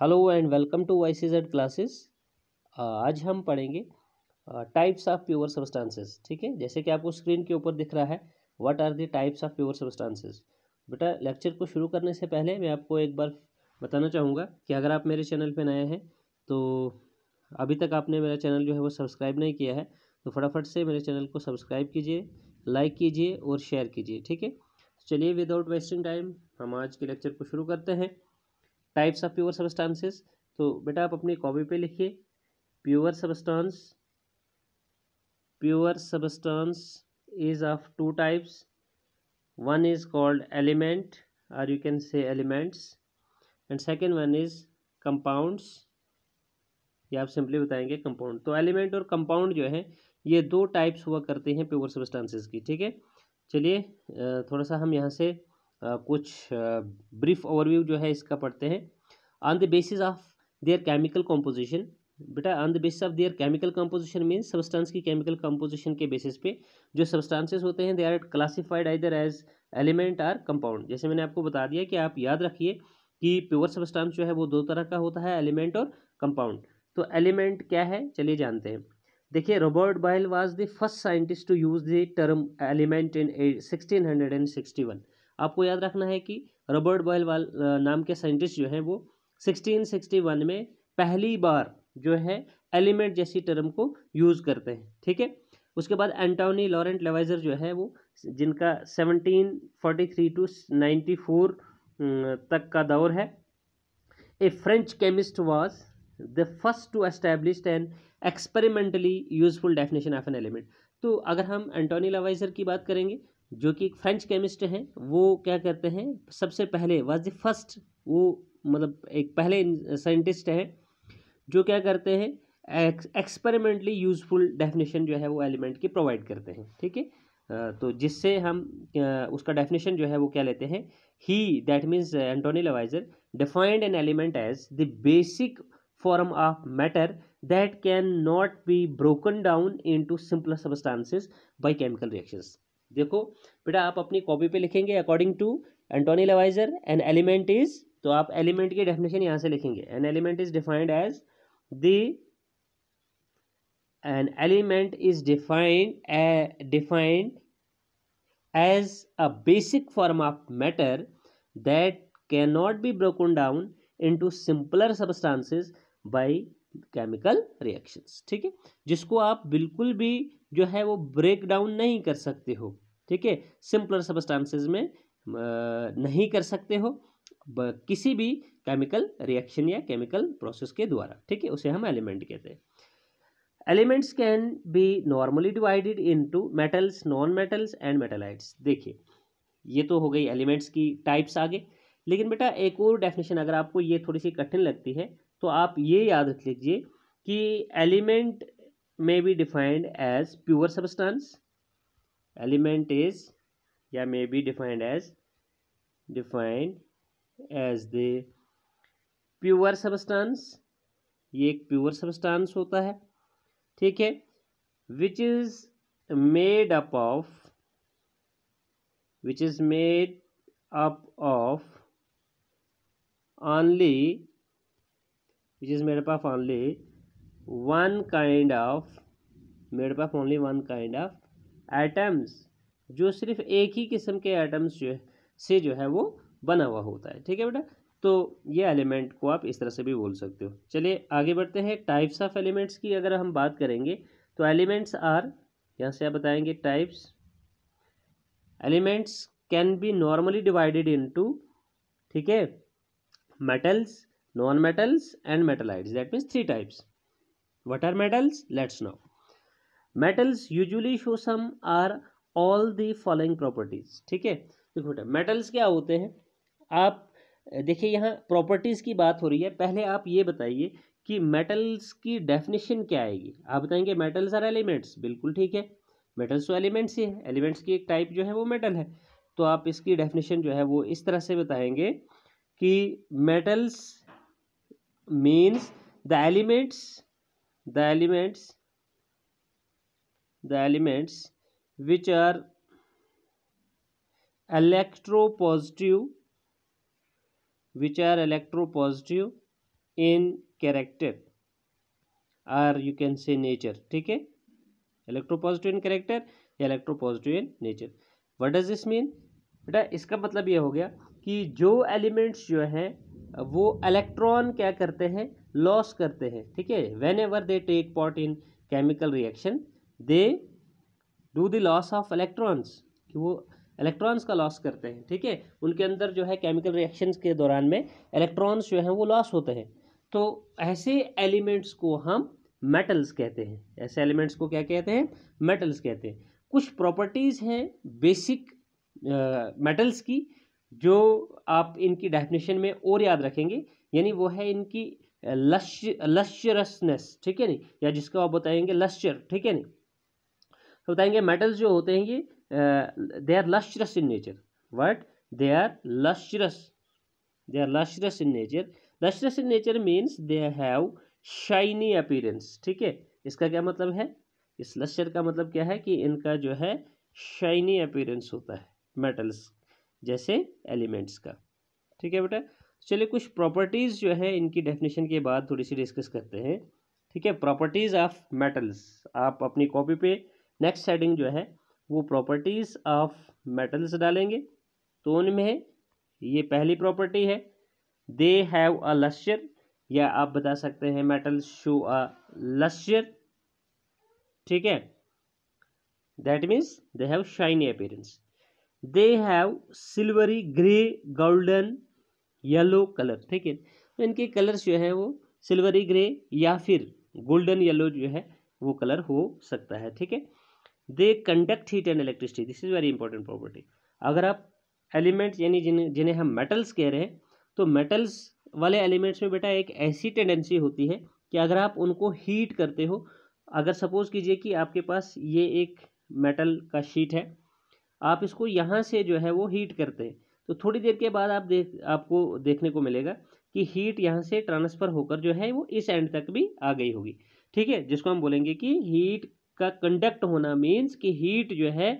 Hello and welcome to Y C Z classes आज हम पढ़ेंगे टाइप्स ऑफ प्योर सब्सटेंसेस ठीक है जैसे कि आपको स्क्रीन के ऊपर दिख रहा है what are the types of pure substances बेटा लेक्चर को शुरू करने से पहले मैं आपको एक बार बताना चाहूँगा कि अगर आप मेरे चैनल पर नए हैं तो अभी तक आपने मेरा चैनल जो है वो सब्सक्राइब नहीं किया है तो फटाफट से मेरे चैनल को सब्सक्राइब कीजिए लाइक कीजिए और शेयर कीजिए ठीक है चलिए विदाउट वेस्टिंग टाइम हम आज के लेक्चर को शुरू करते हैं टाइप्स ऑफ प्योर सबस्टांसेस तो बेटा आप अपनी कॉपी पे लिखिए pure substance pure substance is of two types one is called element or you can say elements and second one is compounds ये आप सिंपली बताएंगे कंपाउंड तो एलिमेंट और कंपाउंड जो है ये दो टाइप्स हुआ करते हैं प्योर सब्सटेंसेस की ठीक है चलिए थोड़ा सा हम यहाँ से कुछ ब्रीफ ओवरव्यू जो है इसका पढ़ते हैं on the basis of their chemical composition बेटा on the basis of their chemical composition means substance की केमिकल कम्पोजिशन के बेसिस पे जो सब्सटेंसेस होते हैं they are classified either as element or compound जैसे मैंने आपको बता दिया कि आप याद रखिए कि प्योर सब्सटेंस जो है वो दो तरह का होता है एलिमेंट और कंपाउंड तो एलिमेंट क्या है चलिए जानते हैं देखिए Robert Boyle was the first scientist to use the term element in sixteen hundred and sixty one आपको याद रखना है कि रॉबर्ट बॉयल वाल नाम के साइंटिस्ट जो हैं वो 1661 में पहली बार जो है एलिमेंट जैसी टर्म को यूज़ करते हैं ठीक है उसके बाद एंटोनी लॉरेंट लेवाइजर जो है वो जिनका 1743 टू 94 तक का दौर है a French chemist was the first to establish an experimentally useful definition of an element तो अगर हम एंटोनी लेवाइजर की बात करेंगे जो कि एक फ्रेंच केमिस्ट हैं वो क्या करते हैं सबसे पहले वॉज द फर्स्ट वो मतलब एक पहले साइंटिस्ट हैं जो क्या करते हैं एक्सपेरिमेंटली यूजफुल डेफिनेशन जो है वो एलिमेंट की प्रोवाइड करते हैं ठीक है तो जिससे हम उसका डेफिनेशन जो है वो क्या लेते हैं ही that means Antoine Lavoisier defined an element as the basic form of matter that can not be broken down in to simple substances by chemical reactions देखो बेटा आप अपनी कॉपी पे लिखेंगे according to Antoine Lavoisier an element is तो आप element की definition यहां से लिखेंगे an element is defined as the an element is defined defined as a basic form of matter that can not be broken down into simpler substances by chemical reaction ठीक है जिसको आप बिल्कुल भी जो है वो ब्रेक डाउन नहीं कर सकते हो ठीक है सिंपलर सबस्टांसेज में नहीं कर सकते हो किसी भी केमिकल रिएक्शन या केमिकल प्रोसेस के द्वारा ठीक है उसे हम एलिमेंट कहते हैं elements can be normally divided into metals non metals and metalloids देखिए ये तो हो गई एलिमेंट्स की टाइप्स आगे लेकिन बेटा एक और डेफिनेशन अगर आपको ये थोड़ी सी कठिन लगती है तो आप ये याद रख लीजिए कि एलिमेंट में be defined as pure substance element is yeah may be defined as defined as the pure substance ये एक प्योर सब्सटेंस होता है ठीक है which is made up of which is made up of only which is made up of only one kind of made up of only one kind of atoms जो सिर्फ एक ही किस्म के एटम्स जो है से जो है वो बना हुआ होता है ठीक है बेटा तो ये एलिमेंट को आप इस तरह से भी बोल सकते हो चलिए आगे बढ़ते हैं टाइप्स ऑफ एलिमेंट्स की अगर हम बात करेंगे तो एलिमेंट्स आर यहाँ से आप बताएंगे types elements can be normally divided into ठीक है metals non metals and metalloids that means three types what are metals let's know metals usually show some are all the following properties ठीक है देखो बेटा मेटल्स क्या होते हैं आप देखिए यहाँ प्रॉपर्टीज़ की बात हो रही है पहले आप ये बताइए कि मेटल्स की डेफिनेशन क्या आएगी आप बताएंगे मेटल्स आर एलिमेंट्स बिल्कुल ठीक है मेटल्स तो एलिमेंट्स ही है एलिमेंट्स की एक टाइप जो है वो मेटल है तो आप इसकी डेफिनेशन जो है वो इस तरह से बताएंगे कि metals means the elements the elements the elements which are electropositive which are electropositive in character or you can say nature ठीक है electropositive in character या electropositive in nature what does this mean बेटा इसका मतलब ये हो गया कि जो एलिमेंट्स जो हैं वो इलेक्ट्रॉन क्या करते हैं लॉस करते हैं ठीक है whenever they take part in chemical reaction they do the loss of electrons कि वो इलेक्ट्रॉन्स का लॉस करते हैं ठीक है उनके अंदर जो है केमिकल रिएक्शंस के दौरान में इलेक्ट्रॉन्स जो हैं वो लॉस होते हैं तो ऐसे एलिमेंट्स को हम मेटल्स कहते हैं ऐसे एलिमेंट्स को क्या कहते हैं मेटल्स कहते हैं कुछ प्रॉपर्टीज़ हैं बेसिक मेटल्स की जो आप इनकी डेफिनेशन में और याद रखेंगे यानी वो है इनकी लश्य लश्यरसनेस ठीक है नहीं या जिसको आप बताएंगे लश्चर ठीक है नहीं तो बताएंगे मेटल्स जो होते हैं ये they are lustrous in nature what they are lustrous they are lustrous in nature lustrous in nature means they have shiny appearance ठीक है इसका क्या मतलब है इस लश्चर का मतलब क्या है कि इनका जो है शाइनी अपीरेंस होता है मेटल्स जैसे एलिमेंट्स का ठीक है बेटा चलिए कुछ प्रॉपर्टीज़ जो है इनकी डेफिनेशन के बाद थोड़ी सी डिस्कस करते हैं ठीक है प्रॉपर्टीज़ ऑफ मेटल्स आप अपनी कॉपी पे नेक्स्ट हेडिंग जो है वो प्रॉपर्टीज़ ऑफ मेटल्स डालेंगे तो उनमें ये पहली प्रॉपर्टी है दे हैव अ लश्चर या आप बता सकते हैं मेटल शो अ लश्चर ठीक है that means they have shiny appearance they have silvery grey golden yellow colour ठीक है तो इनके कलर्स जो है वो सिल्वरी ग्रे या फिर गोल्डन येलो जो है वो कलर हो सकता है ठीक है they conduct heat and electricity this is very important property अगर आप एलिमेंट्स यानी जिन जिन्हें हम मेटल्स कह रहे हैं तो मेटल्स वाले एलिमेंट्स में बेटा एक ऐसी टेंडेंसी होती है कि अगर आप उनको हीट करते हो अगर सपोज़ कीजिए कि आपके पास ये एक मेटल का शीट है आप इसको यहाँ से जो है वो हीट करते हैं तो थोड़ी देर के बाद आप देख आपको देखने को मिलेगा कि हीट यहाँ से ट्रांसफ़र होकर जो है वो इस एंड तक भी आ गई होगी ठीक है जिसको हम बोलेंगे कि हीट का कंडक्ट होना मीन्स कि हीट जो है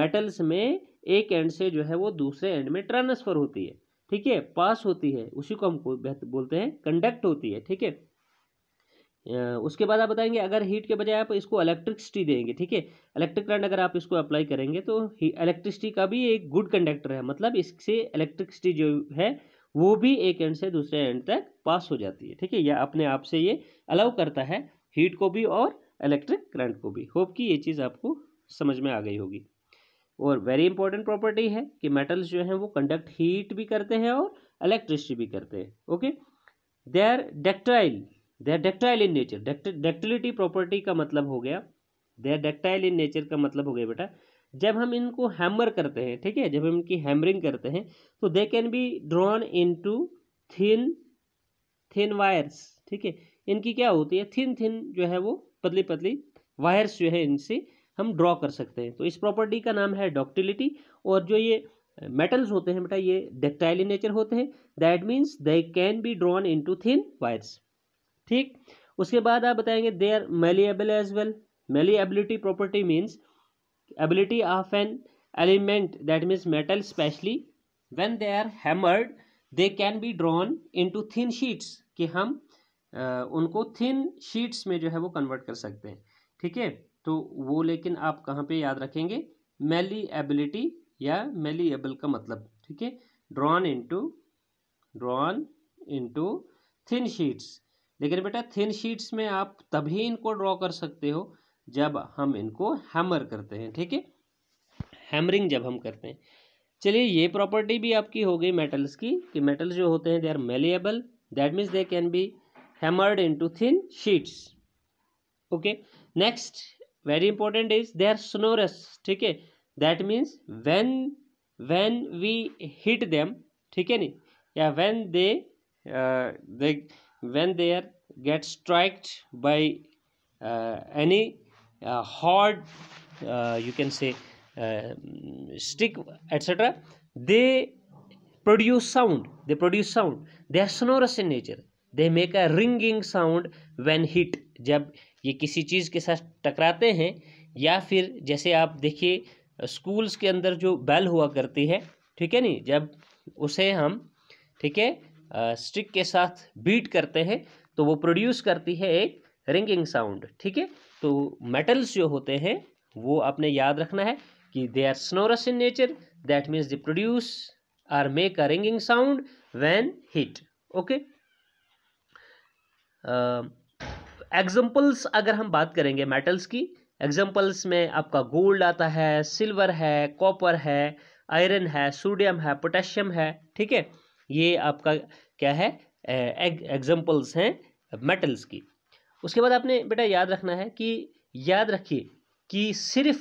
मेटल्स में एक एंड से जो है वो दूसरे एंड में ट्रांसफर होती है ठीक है पास होती है उसी को हम बोलते हैं कंडक्ट होती है ठीक है उसके बाद आप बताएंगे अगर हीट के बजाय आप इसको इलेक्ट्रिसिटी देंगे ठीक है इलेक्ट्रिक करंट अगर आप इसको अप्लाई करेंगे तो इलेक्ट्रिसिटी का भी एक गुड कंडक्टर है मतलब इससे इलेक्ट्रिसिटी जो है वो भी एक एंड से दूसरे एंड तक पास हो जाती है ठीक है या अपने आप से ये अलाउ करता है हीट को भी और इलेक्ट्रिक करंट को भी होप कि ये चीज़ आपको समझ में आ गई होगी और वेरी इंपॉर्टेंट प्रॉपर्टी है कि मेटल्स जो हैं वो कंडक्ट हीट भी करते हैं और इलेक्ट्रिसिटी भी करते हैं okay they are ductile they are ductile in nature ductility property का मतलब हो गया they are ductile in nature का मतलब हो गया बेटा जब हम इनको हैमर करते हैं ठीक है जब हम इनकी हैमरिंग करते हैं तो they can be drawn in to thin thin wires ठीक है इनकी क्या होती है थिन थिन जो है वो पतली पतली वायर्स जो है इनसे हम ड्रॉ कर सकते हैं तो इस प्रॉपर्टी का नाम है डॉक्टिलिटी और जो ये मेटल्स होते हैं बेटा ये डेक्टाइल इन नेचर होते हैं that means they can be drawn in to thin wires ठीक उसके बाद आप बताएंगे they are malleable as well malleability property means ability of an element that means metal specially when they are hammered they can be drawn in to thin sheets कि हम उनको thin sheets में जो है वो कन्वर्ट कर सकते हैं ठीक है तो वो लेकिन आप कहाँ पे याद रखेंगे मेली एबिलिटी या मेली एबल का मतलब ठीक है drawn into drawn into thin sheets लेकिन बेटा थिन शीट्स में आप तभी इनको ड्रॉ कर सकते हो जब हम इनको हैमर करते हैं ठीक है हैमरिंग जब हम करते हैं चलिए ये प्रॉपर्टी भी आपकी हो गई मेटल्स की कि मेटल्स जो होते हैं they are malleable that means they can be hammered into thin sheets okay next very important is they are sonorous Okay. that means when when we hit them Okay. yeah when they uh, they when they are get struck by uh, any uh, hard uh, you can say uh, stick etc they produce sound they produce sound they are sonorous in nature they make a ringing sound when hit जब ये किसी चीज़ के साथ टकराते हैं या फिर जैसे आप देखिए स्कूल्स के अंदर जो बैल हुआ करती है ठीक है नहीं जब उसे हम ठीक है स्टिक के साथ बीट करते हैं तो वो प्रोड्यूस करती है एक रिंगिंग साउंड ठीक है तो मेटल्स जो होते हैं वो आपने याद रखना है कि they are sonorous in nature that means they produce or make a ringing sound when hit okay examples अगर हम बात करेंगे मेटल्स की एग्जाम्पल्स में आपका गोल्ड आता है सिल्वर है कॉपर है आयरन है सोडियम है पोटेशियम है ठीक है ये आपका क्या है एग्जाम्पल्स हैं मेटल्स की उसके बाद आपने बेटा याद रखना है कि याद रखिए कि सिर्फ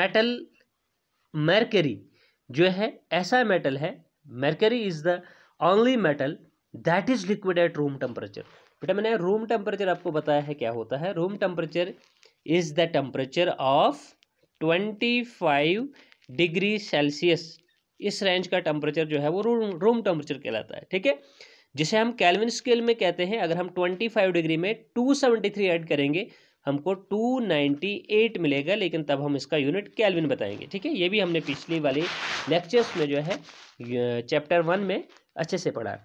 मेटल मरकरी जो है ऐसा मेटल है mercury is the only metal that is liquid at room temperature बेटा मैंने रूम टेम्परेचर आपको बताया है क्या होता है room temperature is the temperature of twenty five degree Celsius इस रेंज का टेम्परेचर जो है वो रूम रूम टेम्परेचर कहलाता है ठीक है जिसे हम कैलविन स्केल में कहते हैं अगर हम ट्वेंटी फाइव डिग्री में टू सेवेंटी थ्री एड करेंगे हमको टू नाइन्टी एट मिलेगा लेकिन तब हम इसका यूनिट कैलविन बताएंगे ठीक है ये भी हमने पिछली वाली लेक्चर्स में जो है चैप्टर वन में अच्छे से पढ़ा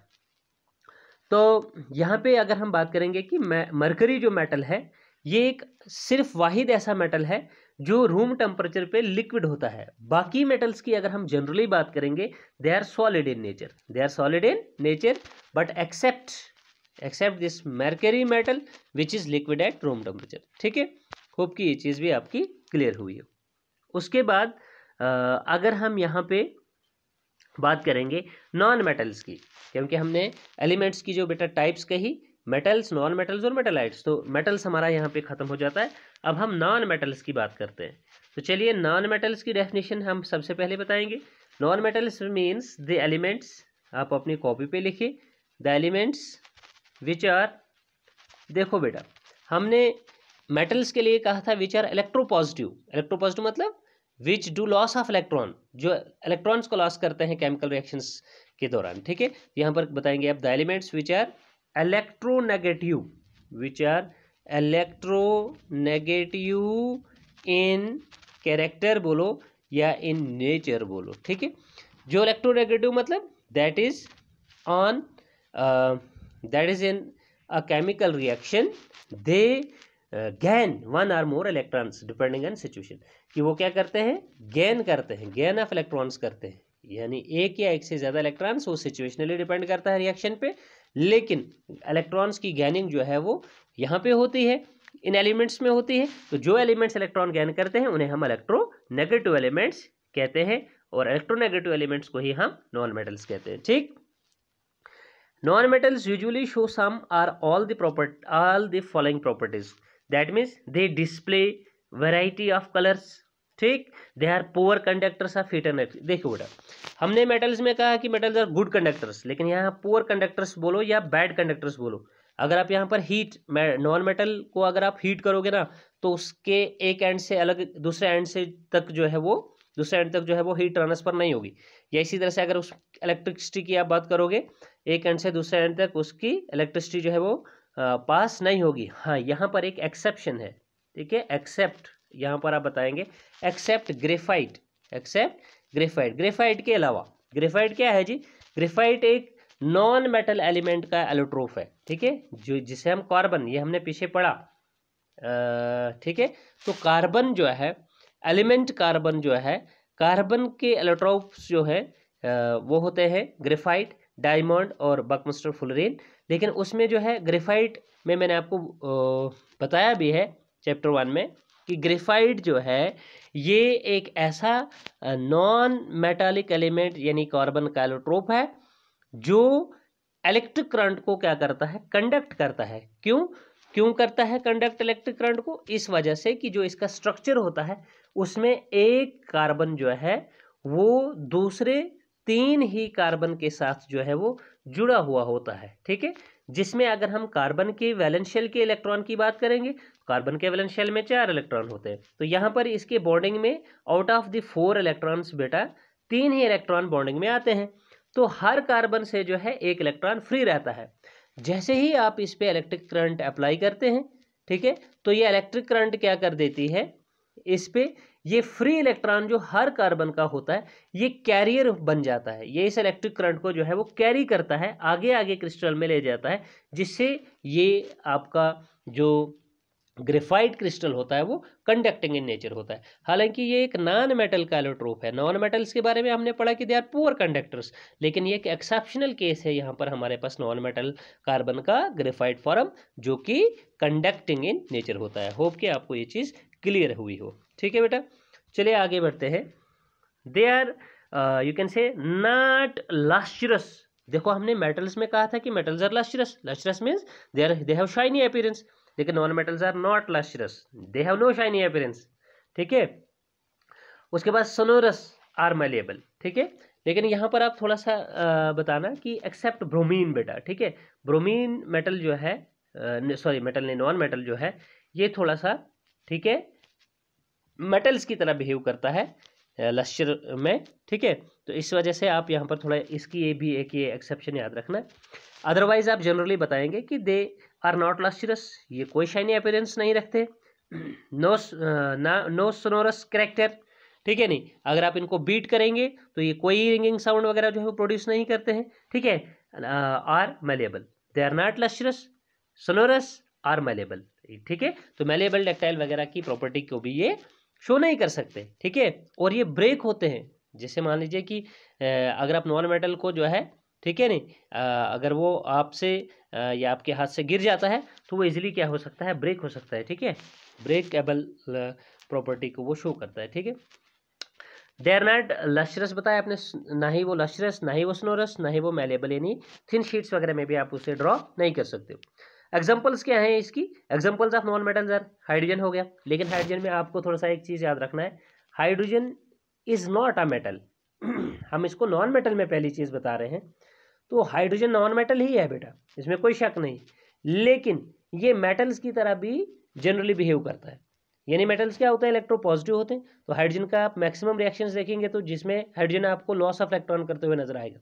तो यहाँ पे अगर हम बात करेंगे कि मरकरी जो मेटल है ये एक सिर्फ वाहिद ऐसा मेटल है जो रूम टेम्परेचर पे लिक्विड होता है बाकी मेटल्स की अगर हम जनरली बात करेंगे they are solid in nature they are solid in nature but except except this mercury metal which is liquid at room temperature ठीक है होप कि ये चीज़ भी आपकी क्लियर हुई हो उसके बाद अगर हम यहाँ पे बात करेंगे नॉन मेटल्स की क्योंकि हमने एलिमेंट्स की जो बेटा टाइप्स कही मेटल्स नॉन मेटल्स और मेटेलाइट्स तो मेटल्स हमारा यहाँ पे ख़त्म हो जाता है अब हम नॉन मेटल्स की बात करते हैं तो चलिए नॉन मेटल्स की डेफिनेशन हम सबसे पहले बताएंगे non metals means the elements आप अपनी कॉपी पे लिखिए द एलिमेंट्स विच आर देखो बेटा हमने मेटल्स के लिए कहा था which are positive electro positive मतलब which do loss of electron जो इलेक्ट्रॉन्स को लॉस करते हैं केमिकल रिएक्शंस के दौरान ठीक है यहाँ पर बताएंगे आप the elements which are electronegative which are electronegative in character बोलो या इन नेचर बोलो ठीक है जो इलेक्ट्रोनेगेटिव मतलब that is on that is in a chemical reaction they gain one or more electrons depending on situation कि वो क्या करते हैं गैन करते हैं गैन ऑफ इलेक्ट्रॉन्स करते हैं यानी एक या एक से ज़्यादा इलेक्ट्रॉन्स वो सिचुएशनली डिपेंड करता है रिएक्शन पे लेकिन इलेक्ट्रॉन्स की गैनिंग जो है वो यहाँ पे होती है इन एलिमेंट्स में होती है तो जो एलिमेंट्स इलेक्ट्रॉन गैन करते हैं उन्हें हम इलेक्ट्रो नेगेटिव एलिमेंट्स कहते हैं और इलेक्ट्रोनेगेटिव एलिमेंट्स को ही हम नॉन मेटल्स कहते हैं ठीक non metals usually show some are all the property all the following properties that means they display variety of colours ठीक they are poor conductors of heat and देखो बेटा हमने metals में कहा कि मेटल्स आर गुड कंडक्टर्स लेकिन यहाँ poor conductors बोलो या बैड कंडक्टर्स बोलो अगर आप यहाँ पर हीट नॉन मेटल को अगर आप हीट करोगे ना तो उसके एक एंड से अलग दूसरे एंड से तक जो है वो दूसरे एंड तक जो है वो हीट ट्रांसफर नहीं होगी या इसी तरह से अगर उस इलेक्ट्रिसिटी की आप बात करोगे एक एंड से दूसरे एंड तक उसकी इलेक्ट्रिसिटी जो है वो पास नहीं होगी हाँ यहाँ पर एक एक्सेप्शन है ठीक है एक्सेप्ट यहाँ पर आप बताएंगे except graphite except graphite graphite के अलावा ग्रेफाइट क्या है जी ग्रेफाइट एक नॉन मेटल एलिमेंट का एलोट्रोफ है ठीक है जो जिसे हम कार्बन ये हमने पीछे पढ़ा ठीक है तो कार्बन जो है एलिमेंट कार्बन जो है कार्बन के एलोट्रोफ जो है आ, वो होते हैं ग्रेफाइट डायमंड और बकमस्टर फुलरिन लेकिन उसमें जो है ग्रेफाइट में मैंने आपको बताया भी है चैप्टर वन में कि ग्रेफाइट जो है ये एक ऐसा नॉन मेटालिक एलिमेंट यानी कार्बन कैलोट्रोप है जो इलेक्ट्रिक करंट को क्या करता है कंडक्ट करता है क्यों क्यों करता है कंडक्ट इलेक्ट्रिक करंट को इस वजह से कि जो इसका स्ट्रक्चर होता है उसमें एक कार्बन जो है वो दूसरे तीन ही कार्बन के साथ जो है वो जुड़ा हुआ होता है ठीक है जिसमें अगर हम कार्बन के वैलेंशियल के इलेक्ट्रॉन की बात करेंगे कार्बन के वैलेंशियल में चार इलेक्ट्रॉन होते हैं तो यहाँ पर इसके बॉन्डिंग में out of the four electrons बेटा तीन ही इलेक्ट्रॉन बॉन्डिंग में आते हैं तो हर कार्बन से जो है एक इलेक्ट्रॉन फ्री रहता है जैसे ही आप इस पर इलेक्ट्रिक करंट अप्लाई करते हैं ठीक है तो ये इलेक्ट्रिक करंट क्या कर देती है इस पर ये फ्री इलेक्ट्रॉन जो हर कार्बन का होता है ये कैरियर बन जाता है ये इस इलेक्ट्रिक करंट को जो है वो कैरी करता है आगे आगे क्रिस्टल में ले जाता है जिससे ये आपका जो ग्रेफाइट क्रिस्टल होता है वो कंडक्टिंग इन नेचर होता है हालांकि ये एक नॉन मेटल कैलोट्रोप है नॉन मेटल्स के बारे में हमने पढ़ा कि दे आर पुअर कंडक्टर्स लेकिन ये एक एक्सेप्शनल केस है यहाँ पर हमारे पास नॉन मेटल कार्बन का ग्रेफाइट फॉर्म जो कि कंडक्टिंग इन नेचर होता है होप कि आपको ये चीज़ क्लियर हुई हो ठीक है बेटा चलिए आगे बढ़ते हैं they are you can say not lustrous देखो हमने मेटल्स में कहा था कि metals are lustrous lustrous means they are they have shiny appearance लेकिन non metals are not lustrous they have no shiny appearance ठीक है उसके बाद सोनोरस आर मेलेबल ठीक है लेकिन यहाँ पर आप थोड़ा सा uh, बताना कि एक्सेप्ट ब्रोमीन बेटा ठीक है ब्रोमीन मेटल जो है सॉरी uh, मेटल नहीं नॉन मेटल जो है ये थोड़ा सा ठीक है मेटल्स की तरह बिहेव करता है लश्चर में ठीक है तो इस वजह से आप यहाँ पर थोड़ा इसकी ये भी एक ये एक्सेप्शन याद रखना अदरवाइज आप जनरली बताएंगे कि दे आर नॉट लश्चरस ये कोई शाइनी अपेयरेंस नहीं रखते नो ना नो सोनोरस करेक्टर ठीक है नहीं अगर आप इनको बीट करेंगे तो ये कोई रिंगिंग साउंड वगैरह जो है वो प्रोड्यूस नहीं करते हैं ठीक है are malleable they are not lustrous sonorous are malleable ठीक है तो मेलेबल डेक्टाइल वगैरह की प्रॉपर्टी को भी ये शो नहीं कर सकते ठीक है और ये ब्रेक होते हैं जैसे मान लीजिए कि अगर आप नॉन मेटल को जो है ठीक है नहीं अगर वो आपसे या आपके हाथ से गिर जाता है तो वो इजीली क्या हो सकता है ब्रेक हो सकता है ठीक है ब्रेकेबल प्रॉपर्टी को वो शो करता है ठीक है देर नॉट लशरस बताया आपने ना ही वो लशरस ना ही वो स्नोरस ना ही वो मेलेबल यानी थिन शीट्स वगैरह में भी आप उसे ड्रॉ नहीं कर सकते हो एग्जाम्पल्स क्या हैं इसकी examples of non metals are hydrogen हो गया लेकिन हाइड्रोजन में आपको थोड़ा सा एक चीज़ याद रखना है hydrogen is not a metal हम इसको नॉन मेटल में पहली चीज़ बता रहे हैं तो हाइड्रोजन नॉन मेटल ही है बेटा इसमें कोई शक नहीं लेकिन ये मेटल्स की तरह भी जनरली बिहेव करता है यानी मेटल्स क्या होता है इलेक्ट्रो पॉजिटिव होते हैं तो हाइड्रोजन का आप मैक्सिमम रिएक्शंस देखेंगे तो जिसमें हाइड्रोजन आपको लॉस ऑफ इलेक्ट्रॉन करते हुए नजर आएगा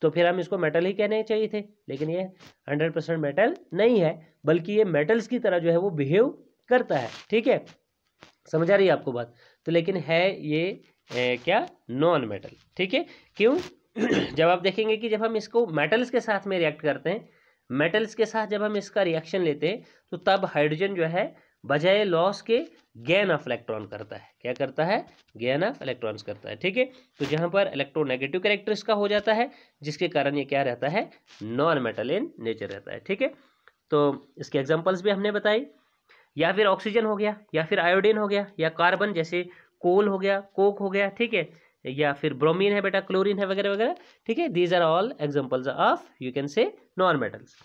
तो फिर हम इसको मेटल ही कहने चाहिए थे लेकिन ये हंड्रेड परसेंट मेटल नहीं है बल्कि ये मेटल्स की तरह जो है वो बिहेव करता है ठीक है समझ आ रही है आपको बात तो लेकिन है ये ए, क्या नॉन मेटल ठीक है क्यों जब आप देखेंगे कि जब हम इसको मेटल्स के साथ में रिएक्ट करते हैं मेटल्स के साथ जब हम इसका रिएक्शन लेते हैं तो तब हाइड्रोजन जो है बजाय लॉस के गेन ऑफ इलेक्ट्रॉन करता है क्या करता है गेन ऑफ इलेक्ट्रॉन्स करता है ठीक है तो जहाँ पर इलेक्ट्रोनेगेटिव कैरेक्टर इसका हो जाता है जिसके कारण ये क्या रहता है नॉन मेटल इन नेचर रहता है ठीक है तो इसके एग्जाम्पल्स भी हमने बताई या फिर ऑक्सीजन हो गया या फिर आयोडीन हो गया या कार्बन जैसे कोल हो गया कोक हो गया ठीक है या फिर ब्रोमीन है बेटा क्लोरीन है वगैरह वगैरह ठीक है these are all examples of you can say non metals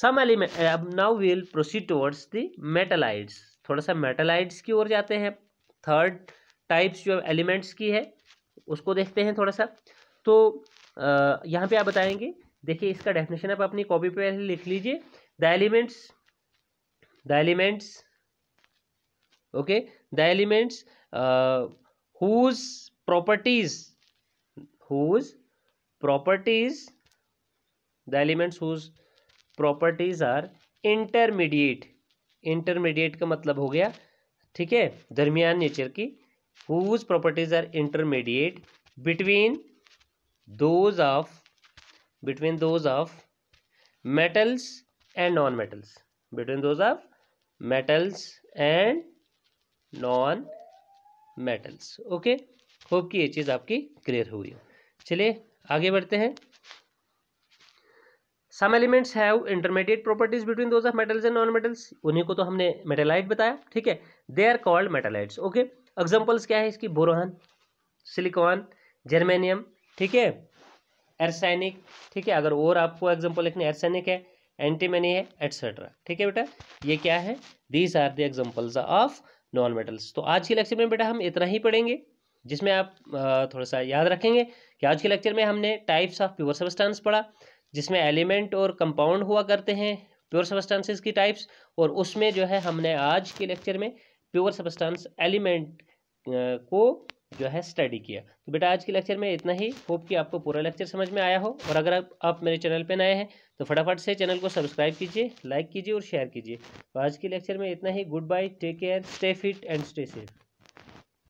some element now we'll proceed towards the metalloids थोड़ा सा मेटालाइड्स की ओर जाते हैं थर्ड टाइप्स जो एलिमेंट्स की है उसको देखते हैं थोड़ा सा तो यहाँ पे आप बताएंगे देखिए इसका डेफिनेशन आप अपनी कॉपी पे लिख लीजिए the elements the elements okay the elements whose properties whose properties the elements whose properties are intermediate intermediate का मतलब हो गया ठीक है दरमियान नेचर की whose properties are intermediate between those of between those of metals and non metals between those of metals and non metals okay hope कि ये चीज़ आपकी क्लियर हुई चलिए आगे बढ़ते हैं some elements have intermediate properties between those of metals and non metals उन्हीं को तो हमने मेटेलाइट बताया ठीक है they are called metalloids okay examples क्या है इसकी बोरोहन सिलिकॉन जर्मेनियम ठीक है एरसैनिक ठीक है अगर और आपको एग्जाम्पल लिखने एरसैनिक है एंटीमेनी है एटसेट्रा ठीक है बेटा ये क्या है these are the examples of non metals तो आज के लेक्चर में बेटा हम इतना ही पढ़ेंगे जिसमें आप थोड़ा सा याद रखेंगे कि आज के लेक्चर में हमने टाइप्स ऑफ प्योर सबस्टांस पढ़ा जिसमें एलिमेंट और कंपाउंड हुआ करते हैं प्योर सबस्टांसिस की टाइप्स और उसमें जो है हमने आज के लेक्चर में प्योर सबस्टांस एलिमेंट को जो है स्टडी किया तो बेटा आज के लेक्चर में इतना ही होप कि आपको पूरा लेक्चर समझ में आया हो और अगर आप, आप मेरे चैनल पर नए हैं तो फटाफट से चैनल को सब्सक्राइब कीजिए लाइक कीजिए और शेयर कीजिए तो आज के लेक्चर में इतना ही good bye take care stay fit and stay safe